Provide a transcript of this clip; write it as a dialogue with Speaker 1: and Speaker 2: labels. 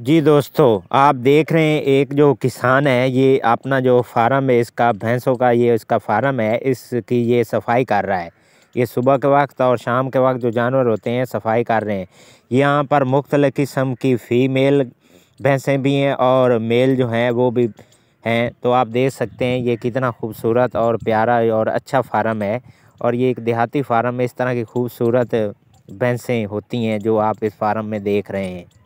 Speaker 1: जी दोस्तों आप देख रहे हैं एक जो किसान है ये अपना जो फार्म है इसका भैंसों का ये इसका फार्म है इसकी ये सफाई कर रहा है ये सुबह के वक्त और शाम के वक्त जो जानवर होते हैं सफाई कर रहे हैं यहाँ पर मुख्तल किस्म की फ़ीमेल भैंसें भी हैं और मेल जो हैं वो भी हैं तो आप देख सकते हैं ये कितना खूबसूरत और प्यारा और अच्छा फार्म है और ये एक देहाती फार्म में इस तरह की खूबसूरत भैंसें होती हैं जो आप इस फार्म में देख रहे हैं